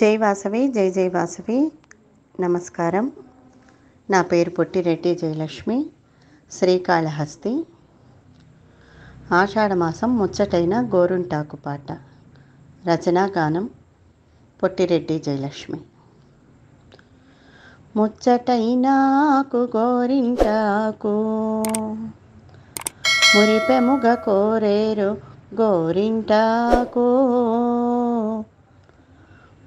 జై వాసవి జై జై వాసవి నమస్కారం నా పేరు పొట్టిరెడ్డి జయలక్ష్మి శ్రీకాళహస్తి ఆషాఢమాసం ముచ్చటైన గోరుంటాకు పాట రచనా గానం పొట్టిరెడ్డి జయలక్ష్మి ముచ్చటైనాకు గోరింటాకు మురిపెముగ కోరేరు గోరింటాకో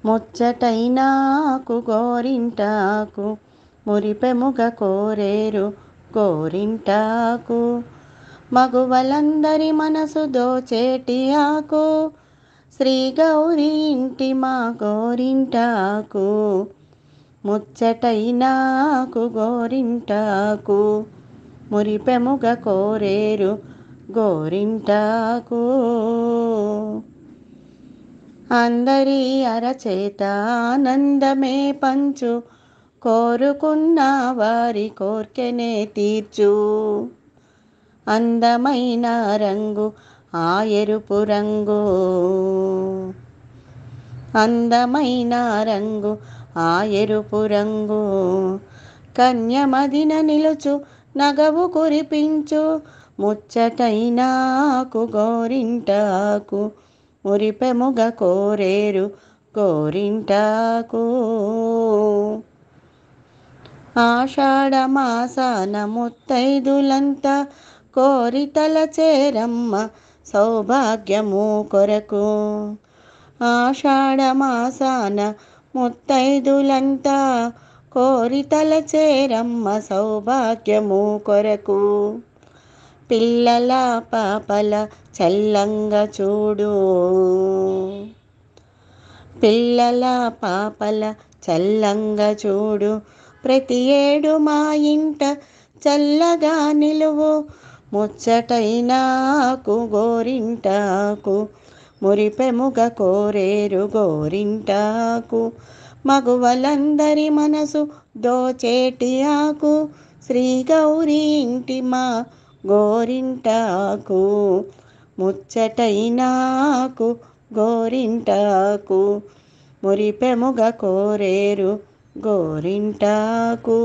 ముచ్చటైనాకు గోరింటాకు మురిపెముగ కోరేరు గోరింటాకు మగువలందరి మనసు దోచేటి ఆకు శ్రీ గౌరీ ఇంటి మా గోరింటాకు ముచ్చటైనాకు గోరింటాకు మురిపెముగ కోరేరు గోరింటాకు అందరి అరచేత ఆనందమే పంచు కోరుకున్న వారి కోర్కెనే తీర్చు అందమైన రంగు ఆ ఎరుపు రంగు అందమైన రంగు ఆ ఎరుపు రంగు కన్యమదిన నిలుచు నగవు కురిపించు ముచ్చటైనాకు గోరింటాకు మురిపెముగ కోరేరు ఆషాఢ ఆషాఢమాసాన ముత్తైదులంత కోరితల చేరమ్మ సౌభాగ్యము కొరకు ఆషాఢమాసాన ముత్తైదులంత కోరితల చేరమ్మ సౌభాగ్యము కొరకు పిల్లల పాపల చల్లంగా చూడు పిల్లల పాపల చల్లంగా చూడు ప్రతి ఏడు మా ఇంట చల్లగా నిలువు ముచ్చటైనాకు గోరింటాకు మురిపెముగ కోరేరు గోరింటాకు మగువలందరి మనసు దోచేటి ఆకు శ్రీ గౌరీ ఇంటి మా గోరింటాకు ముచ్చటైనాకు గోరింటాకు మురిపెముగ కోరేరు గోరింటాకు